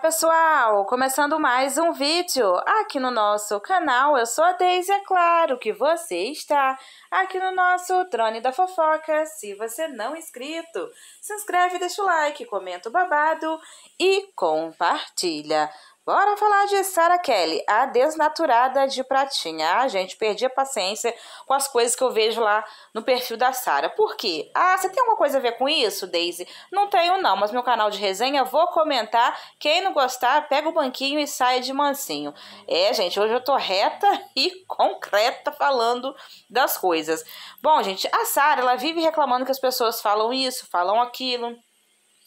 pessoal, começando mais um vídeo aqui no nosso canal, eu sou a Deise, é claro que você está aqui no nosso Trone da Fofoca, se você não é inscrito, se inscreve, deixa o like, comenta o babado e compartilha. Bora falar de Sarah Kelly, a desnaturada de pratinha. Ah, gente, perdi a paciência com as coisas que eu vejo lá no perfil da Sarah. Por quê? Ah, você tem alguma coisa a ver com isso, Daisy? Não tenho não, mas meu canal de resenha vou comentar. Quem não gostar, pega o banquinho e sai de mansinho. É, gente, hoje eu tô reta e concreta falando das coisas. Bom, gente, a Sarah, ela vive reclamando que as pessoas falam isso, falam aquilo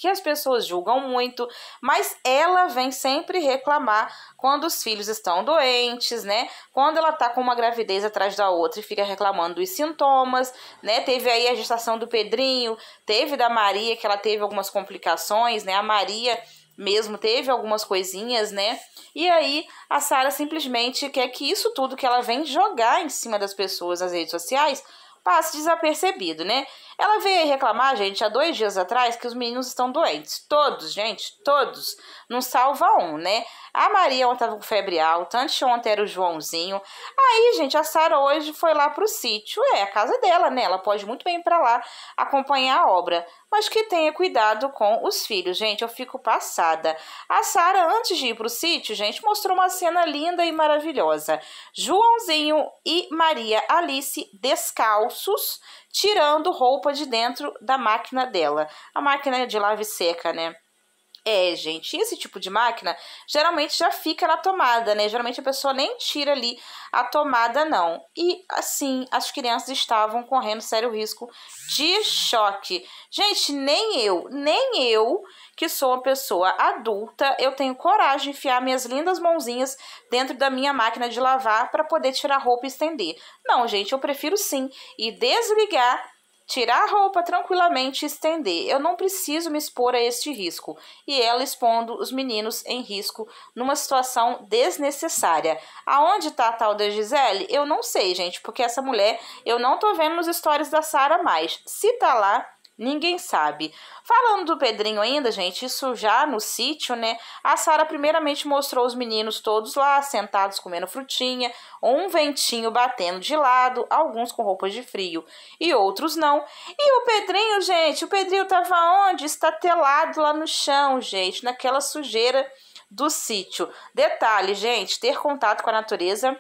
que as pessoas julgam muito, mas ela vem sempre reclamar quando os filhos estão doentes, né? Quando ela tá com uma gravidez atrás da outra e fica reclamando dos sintomas, né? Teve aí a gestação do Pedrinho, teve da Maria que ela teve algumas complicações, né? A Maria mesmo teve algumas coisinhas, né? E aí a Sara simplesmente quer que isso tudo que ela vem jogar em cima das pessoas nas redes sociais passe desapercebido, né? Ela veio reclamar, gente, há dois dias atrás, que os meninos estão doentes. Todos, gente, todos. Não salva um, né? A Maria ontem estava com febre alta, antes ontem era o Joãozinho. Aí, gente, a Sara hoje foi lá pro sítio. É, a casa dela, né? Ela pode muito bem ir pra lá acompanhar a obra. Mas que tenha cuidado com os filhos, gente. Eu fico passada. A Sara, antes de ir pro sítio, gente, mostrou uma cena linda e maravilhosa. Joãozinho e Maria Alice descalços, tirando roupa roupa de dentro da máquina dela. A máquina de lave seca, né? É, gente, esse tipo de máquina geralmente já fica na tomada, né? Geralmente a pessoa nem tira ali a tomada, não. E assim, as crianças estavam correndo sério risco de choque. Gente, nem eu, nem eu, que sou uma pessoa adulta, eu tenho coragem de enfiar minhas lindas mãozinhas dentro da minha máquina de lavar para poder tirar roupa e estender. Não, gente, eu prefiro sim e desligar tirar a roupa tranquilamente e estender. Eu não preciso me expor a este risco. E ela expondo os meninos em risco numa situação desnecessária. Aonde tá a tal da Gisele? Eu não sei, gente, porque essa mulher eu não tô vendo nos stories da Sara mais. Se tá lá, Ninguém sabe. Falando do Pedrinho ainda, gente, isso já no sítio, né? A Sara primeiramente mostrou os meninos todos lá, sentados comendo frutinha, um ventinho batendo de lado, alguns com roupas de frio e outros não. E o Pedrinho, gente, o Pedrinho tava onde? Estatelado lá no chão, gente, naquela sujeira do sítio. Detalhe, gente, ter contato com a natureza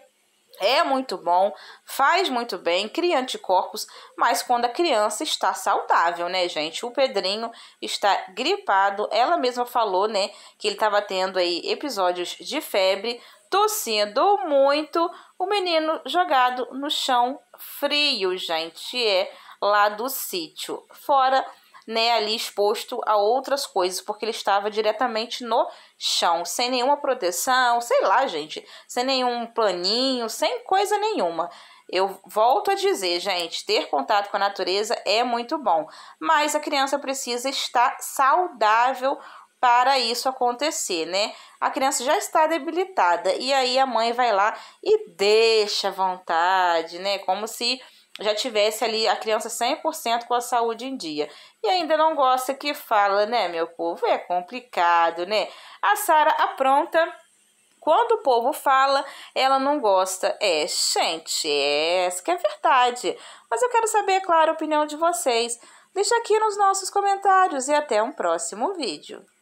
é muito bom, faz muito bem, cria anticorpos, mas quando a criança está saudável, né, gente? O Pedrinho está gripado, ela mesma falou, né, que ele estava tendo aí episódios de febre, tossindo muito, o menino jogado no chão frio, gente, é lá do sítio. Fora né, ali exposto a outras coisas, porque ele estava diretamente no chão, sem nenhuma proteção, sei lá, gente, sem nenhum planinho, sem coisa nenhuma. Eu volto a dizer, gente, ter contato com a natureza é muito bom, mas a criança precisa estar saudável para isso acontecer, né? A criança já está debilitada e aí a mãe vai lá e deixa à vontade, né? Como se já tivesse ali a criança 100% com a saúde em dia. E ainda não gosta que fala, né, meu povo? É complicado, né? A Sara apronta. Quando o povo fala, ela não gosta. É, gente, é, essa que é verdade. Mas eu quero saber, é claro, a opinião de vocês. Deixa aqui nos nossos comentários e até um próximo vídeo.